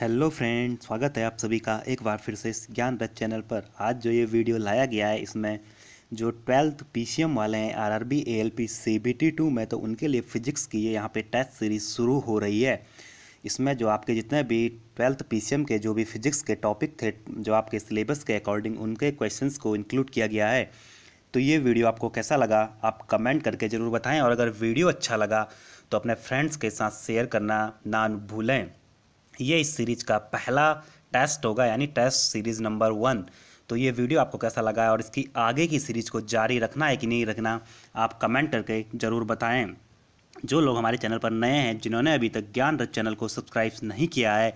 hello friend स्वागत है आप सभी का एक बार फिर से इस ज्ञान रथ चैनल पर आज जो ये वीडियो लाया गया है इसमें जो ट्वेल्थ पीसीएम वाले हैं आरआरबी एएलपी सीबीटी टू में तो उनके लिए फिजिक्स की ये यहाँ पे टेस्ट सीरीज शुरू हो रही है इसमें जो आपके जितने भी ट्वेल्थ पीसीएम के जो भी फिजिक्स के टॉपिक थे जो आपके सिलेबस के अकॉर्डिंग उनके क्वेश्चन को इंक्लूड किया गया है तो ये वीडियो आपको कैसा लगा आप कमेंट करके ज़रूर बताएँ और अगर वीडियो अच्छा लगा तो अपने फ्रेंड्स के साथ शेयर करना ना भूलें ये इस सीरीज़ का पहला टेस्ट होगा यानी टेस्ट सीरीज़ नंबर वन तो ये वीडियो आपको कैसा लगा है और इसकी आगे की सीरीज़ को जारी रखना है कि नहीं रखना आप कमेंट करके ज़रूर बताएं जो लोग हमारे चैनल पर नए हैं जिन्होंने अभी तक ज्ञान रथ चैनल को सब्सक्राइब नहीं किया है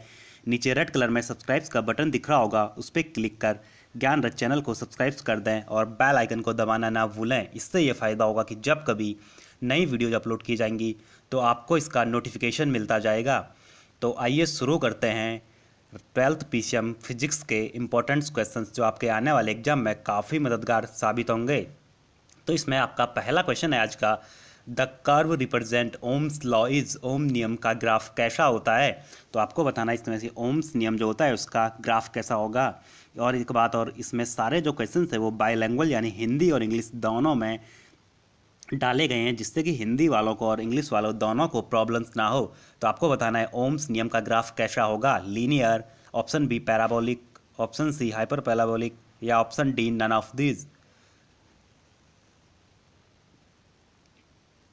नीचे रेड कलर में सब्सक्राइब्स का बटन दिख रहा होगा उस पर क्लिक कर ज्ञान रथ चैनल को सब्सक्राइब्स कर दें और बेल आइकन को दबाना ना भूलें इससे ये फ़ायदा होगा कि जब कभी नई वीडियोज अपलोड की जाएंगी तो आपको इसका नोटिफिकेशन मिलता जाएगा तो आइए शुरू करते हैं ट्वेल्थ पी फिजिक्स के इम्पोर्टेंट क्वेश्चंस जो आपके आने वाले एग्जाम में काफ़ी मददगार साबित होंगे तो इसमें आपका पहला क्वेश्चन है आज का the curve represent ohm's law is Ohm नियम का ग्राफ कैसा होता है तो आपको बताना इसमें से ओम्स नियम जो होता है उसका ग्राफ कैसा होगा और एक बात और इसमें सारे जो क्वेश्चन है वो बायलैंग्वेज यानी हिंदी और इंग्लिश दोनों में डाले गए हैं जिससे कि हिंदी वालों को और इंग्लिश वालों दोनों को प्रॉब्लम्स ना हो तो आपको बताना है ओम्स नियम का ग्राफ कैसा होगा linear option B parabolic option C hyper parabolic या option D none of these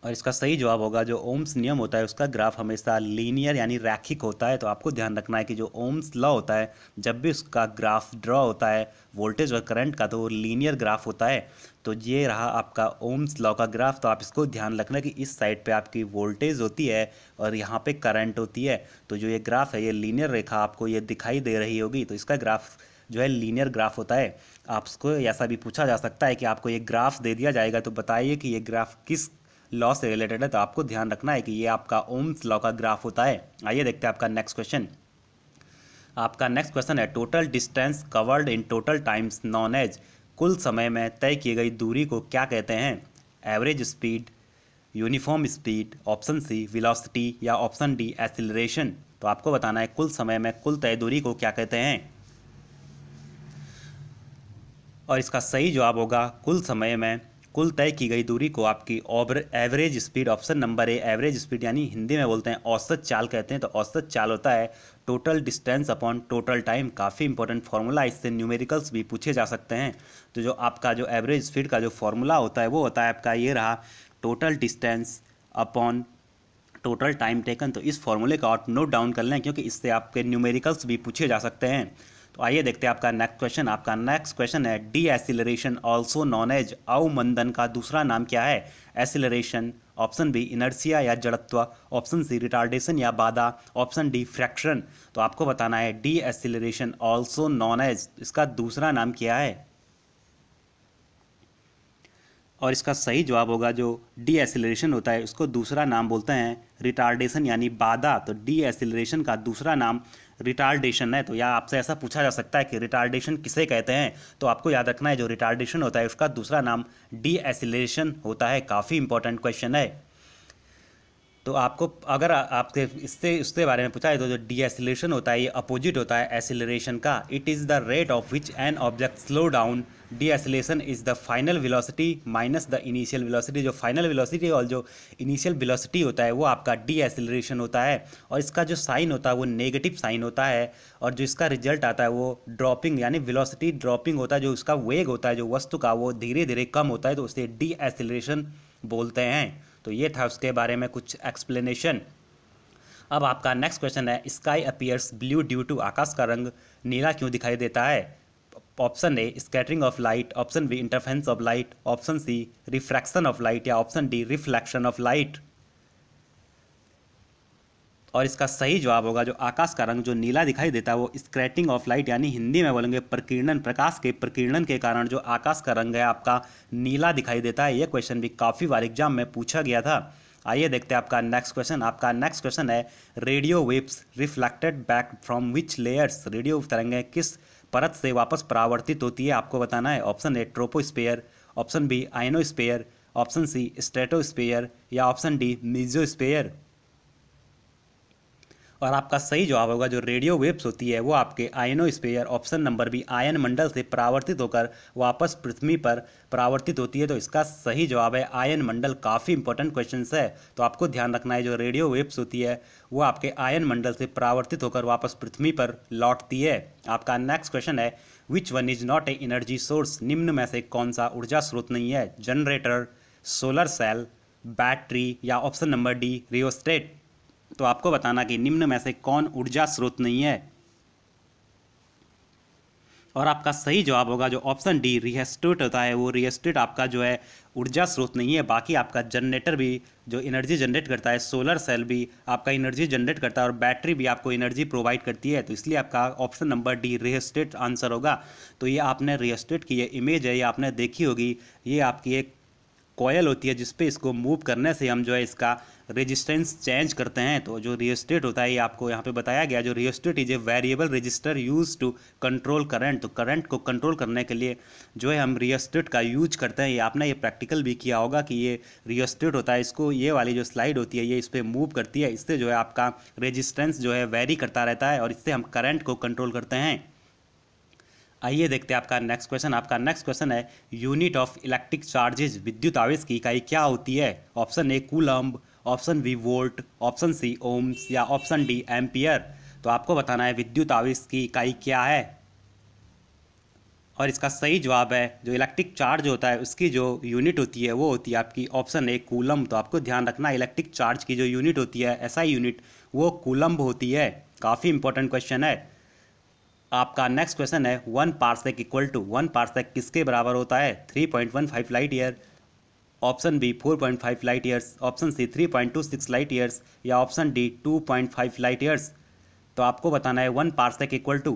और इसका सही जवाब होगा जो ओम्स नियम होता है उसका ग्राफ हमेशा लीनियर यानी रैखिक होता है तो आपको ध्यान रखना है कि जो ओम्स लॉ होता है जब भी उसका ग्राफ ड्रॉ होता है वोल्टेज और करंट का तो वो लीनियर ग्राफ होता है तो ये रहा आपका ओम्स लॉ का ग्राफ तो आप इसको ध्यान रखना कि इस साइड पे आपकी वोल्टेज होती है और यहाँ पे करंट होती है तो जो ये ग्राफ है ये लीनियर रेखा आपको ये दिखाई दे रही होगी तो इसका ग्राफ जो है लीनियर ग्राफ होता है आपको ऐसा भी पूछा जा सकता है कि आपको ये ग्राफ दे दिया जाएगा तो बताइए कि ये ग्राफ किस लॉ से रिलेटेड है तो आपको ध्यान रखना है कि ये आपका ओम्स लॉ का ग्राफ होता है आइए देखते हैं आपका नेक्स्ट क्वेश्चन आपका नेक्स्ट क्वेश्चन है total distance covered in total times known as कुल समय में तय की गई दूरी को क्या कहते हैं average speed uniform speed option C velocity या ऑप्शन डी एसिलेशन तो आपको बताना है कुल समय में कुल तय दूरी को क्या कहते हैं और इसका सही जवाब होगा कुल समय में कुल तय की गई दूरी को आपकी over average speed option number A average speed यानी हिंदी में बोलते हैं औसत चाल कहते हैं तो औसत चाल होता है total distance upon total time काफ़ी इंपॉर्टेंट फार्मूला इससे न्यूमेरिकल्स भी पूछे जा सकते हैं तो जो आपका जो एवरेज स्पीड का जो फार्मूला होता है वो होता है आपका ये रहा total distance upon total time taken तो इस फॉर्मूले का आप नोट डाउन कर लें क्योंकि इससे आपके न्यूमेरिकल्स भी पूछे जा सकते हैं तो आइए देखते हैं आपका नेक्स्ट क्वेश्चन आपका नेक्स्ट क्वेश्चन है deceleration also known as अवमंदन का दूसरा नाम क्या है एसिलरेशन ऑप्शन बी इनर्सिया या जड़त्व ऑप्शन सी रिटार्डेशन या बाधा ऑप्शन डी फ्रैक्शन तो आपको बताना है deceleration also known as इसका दूसरा नाम क्या है और इसका सही जवाब होगा जो डी एसिलेशन होता है उसको दूसरा नाम बोलते हैं रिटार्डेशन यानी बाधा तो डी एसिलेशन का दूसरा नाम रिटार्डेशन है तो या आपसे ऐसा पूछा जा सकता है कि रिटार्डेशन किसे कहते हैं तो आपको याद रखना है जो रिटार्डेशन होता है उसका दूसरा नाम डी एसिलेशन होता है काफ़ी इंपॉर्टेंट क्वेश्चन है तो आपको अगर आपके इससे उसके बारे में पूछा है तो जो डीएसिलेशन होता है ये अपोजिट होता है एसिलेशन का it is the rate of which an object slow down deceleration is the final velocity minus the initial velocity जो फाइनल वेलोसिटी और जो इनिशियल वेलोसिटी होता है वो आपका डीएसिलेशन होता है और इसका जो साइन होता है वो नेगेटिव साइन होता है और जो इसका रिजल्ट आता है वो ड्रॉपिंग यानी वेलोसिटी ड्रॉपिंग होता है जो उसका वेग होता है जो वस्तु का वो धीरे धीरे कम होता है तो उसे डीएसिलेशन बोलते हैं तो ये था उसके बारे में कुछ एक्सप्लेनेशन अब आपका नेक्स्ट क्वेश्चन है sky appears blue due to आकाश का रंग नीला क्यों दिखाई देता है option A scattering of light option B interference of light option C refraction of light या option D reflection of light और इसका सही जवाब होगा जो आकाश का रंग जो नीला दिखाई देता है वो स्क्रैटिंग ऑफ लाइट यानी हिंदी में बोलेंगे प्रकीर्णन प्रकाश के प्रकीर्णन के कारण जो आकाश का रंग है आपका नीला दिखाई देता है ये क्वेश्चन भी काफ़ी बार एग्जाम में पूछा गया था आइए देखते हैं आपका नेक्स्ट क्वेश्चन आपका नेक्स्ट क्वेश्चन है radio waves reflected back from which layers radio तरंगें किस परत से वापस परावर्तित होती है आपको बताना है option A troposphere option B ionosphere option C stratosphere या ऑप्शन डी मीजोस्पेयर और आपका सही जवाब होगा जो रेडियो वेव्स होती है वो आपके ionosphere option number B आयन मंडल से परावर्तित होकर वापस पृथ्वी पर परावर्तित होती है तो इसका सही जवाब है आयन मंडल काफ़ी इंपॉर्टेंट क्वेश्चन है तो आपको ध्यान रखना है जो रेडियो वेव्स होती है वो आपके आयन मंडल से परावर्तित होकर वापस पृथ्वी पर लौटती है आपका नेक्स्ट क्वेश्चन है which one is not a energy source निम्न में से कौन सा ऊर्जा स्रोत नहीं है जनरेटर सोलर सेल बैटरी या ऑप्शन नंबर डी रियोस्टेट तो आपको बताना कि निम्न में से कौन ऊर्जा स्रोत नहीं है और आपका सही जवाब होगा जो ऑप्शन डी रिहेस्टेट होता है वो रिहेस्टेट आपका जो है ऊर्जा स्रोत नहीं है बाकी आपका जनरेटर भी जो एनर्जी जनरेट करता है सोलर सेल भी आपका एनर्जी जनरेट करता है और बैटरी भी आपको एनर्जी प्रोवाइड करती है तो इसलिए आपका option number D rheostat answer होगा तो ये आपने रिहेस्टेट की ये इमेज है ये आपने देखी होगी ये आपकी एक कोयल होती है जिसपे इसको मूव करने से हम जो है इसका रेजिस्टेंस चेंज करते हैं तो जो रियोस्टेट होता है ये आपको यहाँ पे बताया गया जो rheostat is a variable resistor use to control current तो करंट को कंट्रोल करने के लिए जो है हम रियोस्टेट का यूज करते हैं ये आपने ये प्रैक्टिकल भी किया होगा कि ये रियोस्टेट होता है इसको ये वाली जो स्लाइड होती है ये इस पर मूव करती है इससे जो है आपका रजिस्टेंस जो है वेरी करता रहता है और इससे हम करंट को कंट्रोल करते हैं आइए देखते हैं आपका नेक्स्ट क्वेश्चन आपका नेक्स्ट क्वेश्चन है यूनिट ऑफ इलेक्ट्रिक चार्जेज विद्युत आवेश की इकाई क्या होती है option A coulomb option B volt option C ohms या ऑप्शन डी एम्पियर तो आपको बताना है विद्युत आवेश की इकाई क्या है और इसका सही जवाब है जो इलेक्ट्रिक चार्ज होता है उसकी जो यूनिट होती है वो होती है आपकी ऑप्शन ए कूलम्ब तो आपको ध्यान रखना इलेक्ट्रिक चार्ज की जो यूनिट होती है ऐसा यूनिट वो कूलम्ब होती है काफ़ी इंपॉर्टेंट क्वेश्चन है आपका नेक्स्ट क्वेश्चन है one parsec equal to one parsec किसके बराबर होता है three point one five light year option B four point five light years option C three point two six light years या option D two point five light years तो आपको बताना है one parsec equal to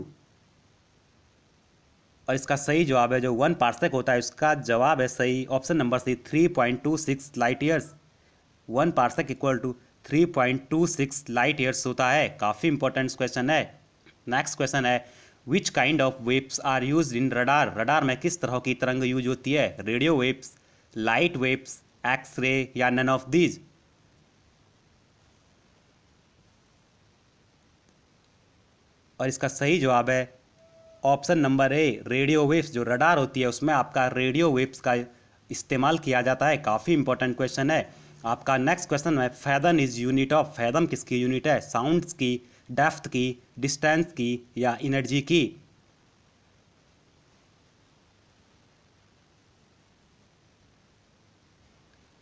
और इसका सही जवाब है जो वन पार्सेक होता है उसका जवाब है सही option number C three point two six light years one parsec equal to three point two six light years होता है काफ़ी इंपॉर्टेंट क्वेश्चन है नेक्स्ट क्वेश्चन है which kind of waves are use in radar radar में किस तरह की तरंग यूज होती है radio waves light waves x-ray या नन ऑफ दीज और इसका सही जवाब है option number A radio waves जो रडार होती है उसमें आपका रेडियो वेव्स का इस्तेमाल किया जाता है काफ़ी इंपॉर्टेंट क्वेश्चन है आपका नेक्स्ट क्वेश्चन है fathom is unit of fathom किसकी यूनिट है साउंड्स की डेफ्थ की डिस्टेंस की या एनर्जी की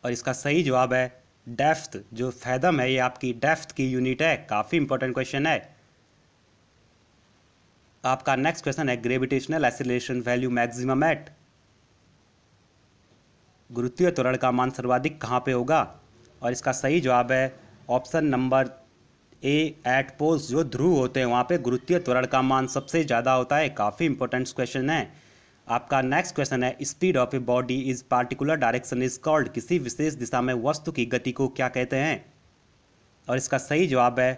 और इसका सही जवाब है डेफ्थ जो फैदम है ये आपकी डेफ्थ की यूनिट है काफ़ी इंपॉर्टेंट क्वेश्चन है आपका नेक्स्ट क्वेश्चन है gravitational acceleration value maximum at गुरुत्वीय त्वरण का मान सर्वाधिक कहाँ पे होगा और इसका सही जवाब है option number A at poles जो ध्रुव होते हैं वहाँ पे गुरुत्वीय त्वरण का मान सबसे ज़्यादा होता है काफ़ी इंपॉर्टेंट क्वेश्चन है आपका नेक्स्ट क्वेश्चन है speed of a body is particular direction is called किसी विशेष दिशा में वस्तु की गति को क्या कहते हैं और इसका सही जवाब है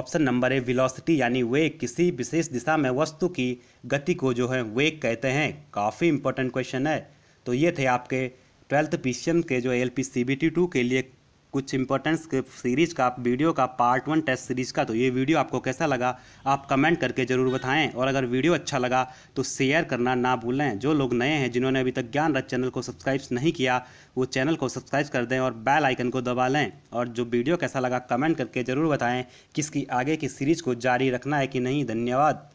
ऑप्शन नंबर ए विलोसिटी यानी वेग किसी विशेष दिशा में वस्तु की गति को जो है वेग कहते हैं काफ़ी इंपॉर्टेंट क्वेश्चन है तो ये थे आपके ट्वेल्थ पी के जो L P C B T two के लिए कुछ इंपॉर्टेंस के सीरीज़ का वीडियो का पार्ट वन टेस्ट सीरीज़ का तो ये वीडियो आपको कैसा लगा आप कमेंट करके ज़रूर बताएं और अगर वीडियो अच्छा लगा तो शेयर करना ना भूलें जो लोग नए हैं जिन्होंने अभी तक ज्ञान रथ चैनल को सब्सक्राइब नहीं किया वो चैनल को सब्सक्राइब कर दें और बैल आइकन को दबा लें और जो वीडियो कैसा लगा कमेंट करके ज़रूर बताएँ किसकी आगे की सीरीज़ को जारी रखना है कि नहीं धन्यवाद